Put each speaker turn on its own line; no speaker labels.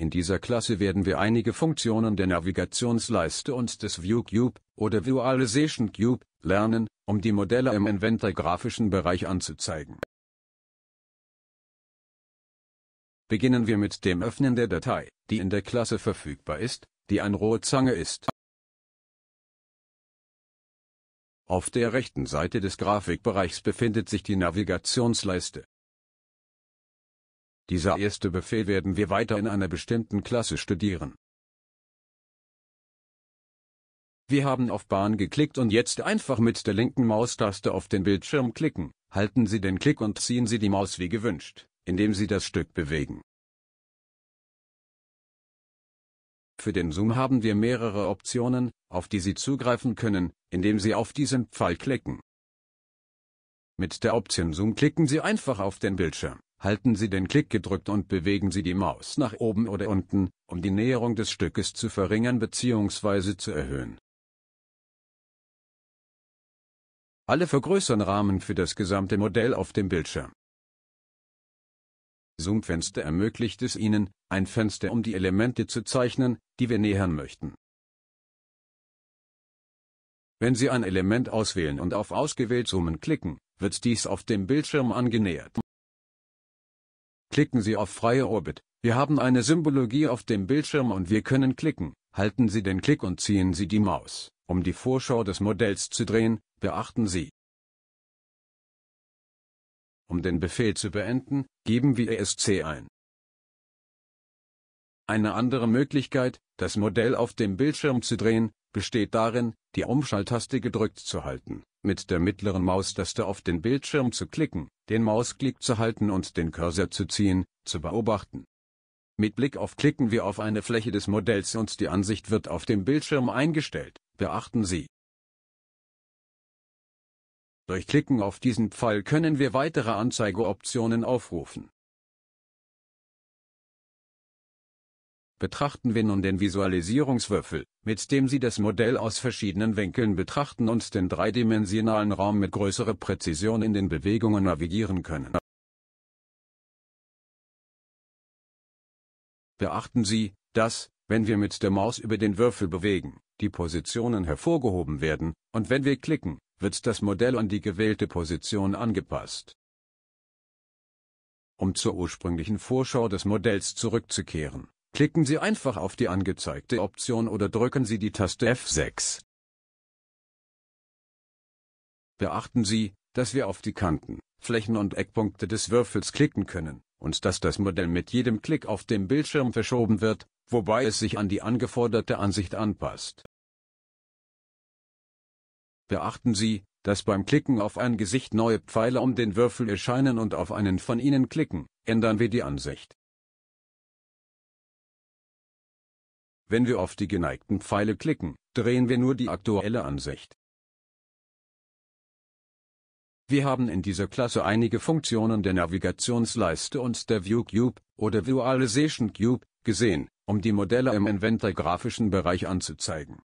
In dieser Klasse werden wir einige Funktionen der Navigationsleiste und des ViewCube oder Visualization Cube lernen, um die Modelle im Inventor grafischen Bereich anzuzeigen. Beginnen wir mit dem Öffnen der Datei, die in der Klasse verfügbar ist, die ein Rohrzange ist. Auf der rechten Seite des Grafikbereichs befindet sich die Navigationsleiste. Dieser erste Befehl werden wir weiter in einer bestimmten Klasse studieren. Wir haben auf Bahn geklickt und jetzt einfach mit der linken Maustaste auf den Bildschirm klicken, halten Sie den Klick und ziehen Sie die Maus wie gewünscht, indem Sie das Stück bewegen. Für den Zoom haben wir mehrere Optionen, auf die Sie zugreifen können, indem Sie auf diesen Pfeil klicken. Mit der Option Zoom klicken Sie einfach auf den Bildschirm. Halten Sie den Klick gedrückt und bewegen Sie die Maus nach oben oder unten, um die Näherung des Stückes zu verringern bzw. zu erhöhen. Alle vergrößern Rahmen für das gesamte Modell auf dem Bildschirm. Zoom-Fenster ermöglicht es Ihnen, ein Fenster um die Elemente zu zeichnen, die wir nähern möchten. Wenn Sie ein Element auswählen und auf Ausgewählt zoomen klicken, wird dies auf dem Bildschirm angenähert. Klicken Sie auf Freie Orbit. Wir haben eine Symbologie auf dem Bildschirm und wir können klicken. Halten Sie den Klick und ziehen Sie die Maus, um die Vorschau des Modells zu drehen. Beachten Sie. Um den Befehl zu beenden, geben wir ESC ein. Eine andere Möglichkeit, das Modell auf dem Bildschirm zu drehen, besteht darin, die Umschalttaste gedrückt zu halten, mit der mittleren Maustaste auf den Bildschirm zu klicken, den Mausklick zu halten und den Cursor zu ziehen, zu beobachten. Mit Blick auf klicken wir auf eine Fläche des Modells und die Ansicht wird auf dem Bildschirm eingestellt, beachten Sie. Durch Klicken auf diesen Pfeil können wir weitere Anzeigeoptionen aufrufen. Betrachten wir nun den Visualisierungswürfel, mit dem Sie das Modell aus verschiedenen Winkeln betrachten und den dreidimensionalen Raum mit größerer Präzision in den Bewegungen navigieren können. Beachten Sie, dass, wenn wir mit der Maus über den Würfel bewegen, die Positionen hervorgehoben werden, und wenn wir klicken, wird das Modell an die gewählte Position angepasst. Um zur ursprünglichen Vorschau des Modells zurückzukehren, Klicken Sie einfach auf die angezeigte Option oder drücken Sie die Taste F6. Beachten Sie, dass wir auf die Kanten, Flächen und Eckpunkte des Würfels klicken können, und dass das Modell mit jedem Klick auf dem Bildschirm verschoben wird, wobei es sich an die angeforderte Ansicht anpasst. Beachten Sie, dass beim Klicken auf ein Gesicht neue Pfeile um den Würfel erscheinen und auf einen von ihnen klicken, ändern wir die Ansicht. Wenn wir auf die geneigten Pfeile klicken, drehen wir nur die aktuelle Ansicht. Wir haben in dieser Klasse einige Funktionen der Navigationsleiste und der View Cube oder Visualization Cube gesehen, um die Modelle im Inventor grafischen Bereich anzuzeigen.